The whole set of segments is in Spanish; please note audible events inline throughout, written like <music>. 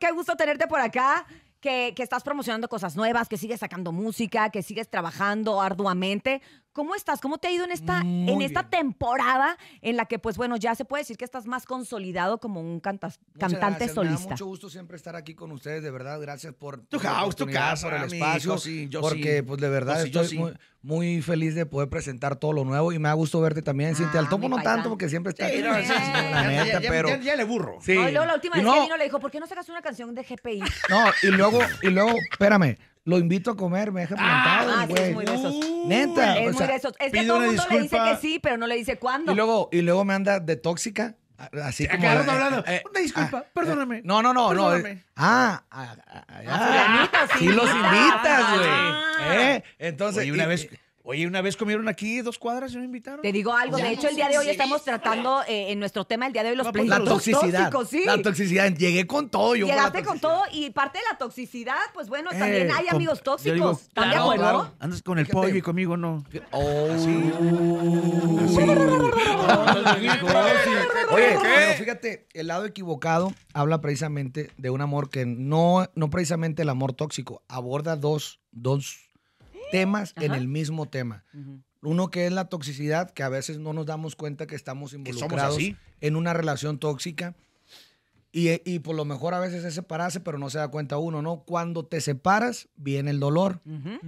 Qué gusto tenerte por acá. Que, que, estás promocionando cosas nuevas, que sigues sacando música, que sigues trabajando arduamente. ¿Cómo estás? ¿Cómo te ha ido en esta, en esta temporada en la que, pues bueno, ya se puede decir que estás más consolidado como un cantante solista? mucho gusto siempre estar aquí con ustedes, de verdad. Gracias por tu tu casa, por el espacio. porque, pues de verdad, estoy muy, feliz de poder presentar todo lo nuevo y me ha gustado verte también, Siente ah, Al topo no tanto porque siempre está. Sí, ya, le burro. No, luego la última vez que vino le dijo, ¿por qué no sacas una canción de GPI? No, y luego, y luego, espérame lo invito a comer, me deja plantado, ah, güey. Ah, es muy de esos. Uh, Neta. Es o muy de esos. Es que todo el mundo le dice que sí, pero no le dice cuándo. Y luego, y luego me anda de tóxica. Así como. Acabaron eh, hablando. Eh, una disculpa, ah, perdóname. Eh, no, no, no, perdóname. no. Ah, ah, ah, ah, sí, los invitas, güey. ¿Eh? Entonces. y una vez Oye, una vez comieron aquí dos cuadras y me invitaron. Te digo algo, de hecho el día de hoy estamos tratando eh, en nuestro tema el día de hoy los no, la toxicidad, La toxicidad, llegué con todo yo. Llegaste con, todo y parte de la toxicidad, pues bueno, también eh, hay amigos tóxicos. ¿También pues, Andas con el pollo y conmigo no. Oye, fíjate, el lado equivocado habla precisamente de un amor que no, no precisamente el amor tóxico, aborda dos, dos temas en el mismo tema. Uno que es la toxicidad, que a veces no nos damos cuenta que estamos involucrados en una relación tóxica. Y, por lo mejor a veces es separarse, pero no se da cuenta uno, ¿no? Cuando te separas, viene el dolor,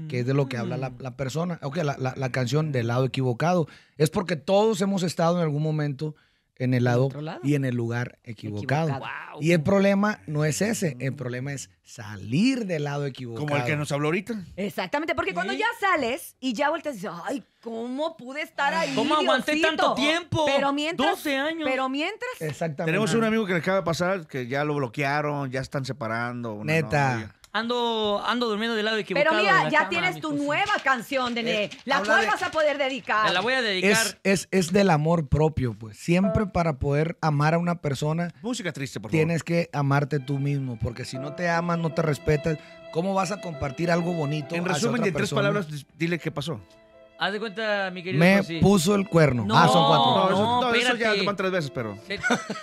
que es de lo que habla la, mm. persona. Ok, la, la, canción del lado equivocado. Es porque todos hemos estado en algún momento en el lado, y en el lugar equivocado. Y el problema no es ese, el problema es salir del lado equivocado. Como el que nos habló ahorita. Exactamente, porque cuando ya sales y ya vueltas y dices, ay, ¿cómo pude estar ahí? ¿Cómo aguanté tanto tiempo? Pero mientras, 12 años. Pero mientras. Exactamente. Tenemos un amigo que le acaba de pasar, que ya lo bloquearon, ya están separando. Neta ando, ando durmiendo del lado equivocado. Pero mira, ya tienes tu nueva canción, Dene, eh, la cual vas a poder dedicar. la voy a dedicar. Es, es, del amor propio, pues. Siempre para poder amar a una persona. Música triste, por favor. Tienes que amarte tú mismo, porque si no te amas, no te respetas, ¿cómo vas a compartir algo bonito? En resumen, de tres palabras, dile qué pasó. Haz de cuenta, mi querido. Me puso el cuerno. ah, son cuatro. No, eso, no, eso ya van tres veces, pero.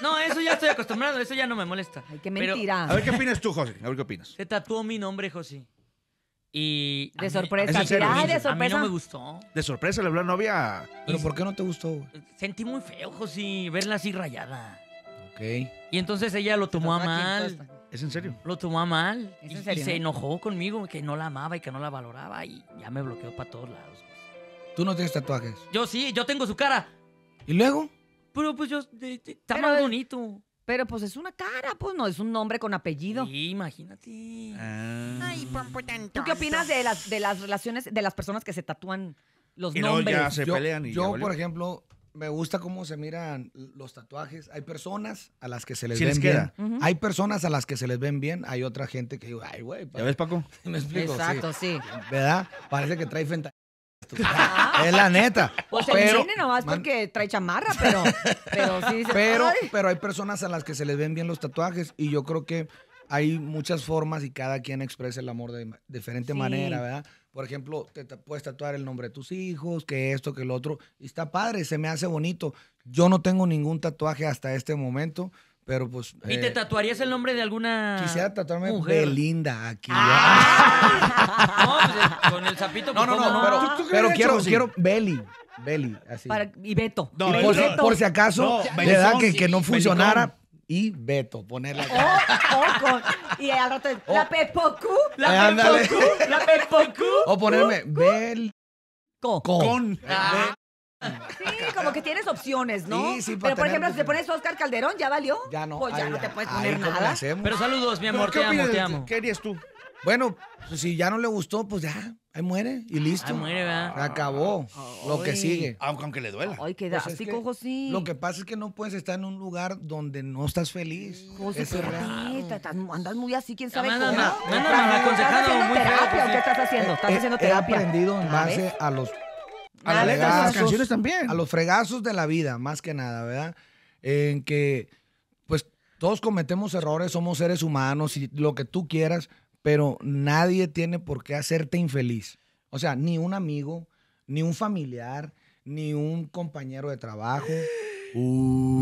No, eso ya estoy acostumbrado, eso ya no me molesta. Ay, qué mentira. A ver qué opinas tú, José. A ver qué opinas. Se tatuó mi nombre, José. Y. De sorpresa. Ay, de sorpresa. A mí no me gustó. De sorpresa le habló a novia. ¿Pero por qué no te gustó? Sentí muy feo, José, verla así rayada. Ok. Y entonces ella lo tomó a mal. ¿Es en serio? Lo tomó a mal. y se enojó conmigo que no la amaba y que no la valoraba y ya me bloqueó para todos lados. Pues. Tú no tienes tatuajes. Yo sí, yo tengo su cara. ¿Y luego? Pero pues yo. Está más bonito. Pero pues es una cara, pues no, es un nombre con apellido. Sí, imagínate. Ah. ¿Tú qué opinas de las, de las relaciones, de las personas que se tatúan los Y nombres? ya se Yo, pelean yo, por ejemplo, me gusta cómo se miran los tatuajes. Hay personas a las que se les ven bien. Hay personas a las que se les ven bien. Hay otra gente que digo, ay, güey. ¿Ya ves, Paco? <laughs> ¿Me explico? Exacto, sí. ¿Verdad? Parece que trae fenta- <laughs> es la neta. Pues pero, nomás porque trae chamarra, pero, pero sí pero, pero hay personas a las que se les ven bien los tatuajes y yo creo que hay muchas formas y cada quien expresa el amor de diferente manera, ¿verdad? Por ejemplo, te, puedes tatuar el nombre de tus hijos, que esto, que el otro. Y está padre, se me hace bonito. Yo no tengo ningún tatuaje hasta este momento pero pues. ¿Y te eh, tatuarías el nombre de alguna. Quisiera tatuarme Belinda aquí. Ah. <laughs> no, pues, eh, con el sapito. No, pues, no, no, no, pero, pero quiero, quiero Belly. Belly, así. Para, y Beto. y por, Si, acaso, no, le que, que no funcionara. Y Beto, ponerla acá. oh, con, y al rato, oh. la Pepocu. La eh, Pepocu. La Pepocu. O ponerme Bel. Con. con. Ah. <laughs> como que tienes opciones, ¿no? Sí, sí, para Pero por ejemplo, si te pones Oscar Calderón, ¿ya valió? Ya no. Pues ya no te puedes poner nada. Pero saludos, mi amor, te amo, te amo. ¿Qué harías tú? Bueno, pues, si ya no le gustó, pues ya, ahí muere y listo. Ahí muere, ¿verdad? acabó lo que sigue. Aunque, le duela. Ay, qué pues daño. Lo que pasa es que no puedes estar en un lugar donde no estás feliz. José, es andas muy así, quién sabe No, No, no, no, no, me ¿Estás haciendo terapia o qué estás haciendo? Eh, estás eh, He- he aprendido en base a los a las también. A los fregazos de la vida, más que nada, ¿verdad? En que, pues, todos cometemos errores, somos seres humanos y lo que tú quieras, pero nadie tiene por qué hacerte infeliz. O sea, ni un amigo, ni un familiar, ni un compañero de trabajo. Uh.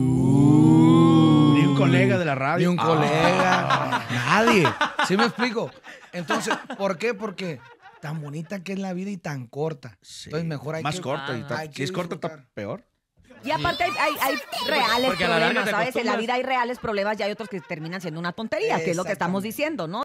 ni un colega de la radio. Ni un colega. Ah. Nadie. ¿Sí me explico? Entonces, ¿por qué? Porque tan bonita que es la vida y tan corta. Sí. mejor hay Más corta. Y si es corta, está peor. Y aparte hay, reales problemas, ¿sabes? En la vida hay reales problemas y hay otros que terminan siendo una tontería, que es lo que estamos diciendo, ¿no?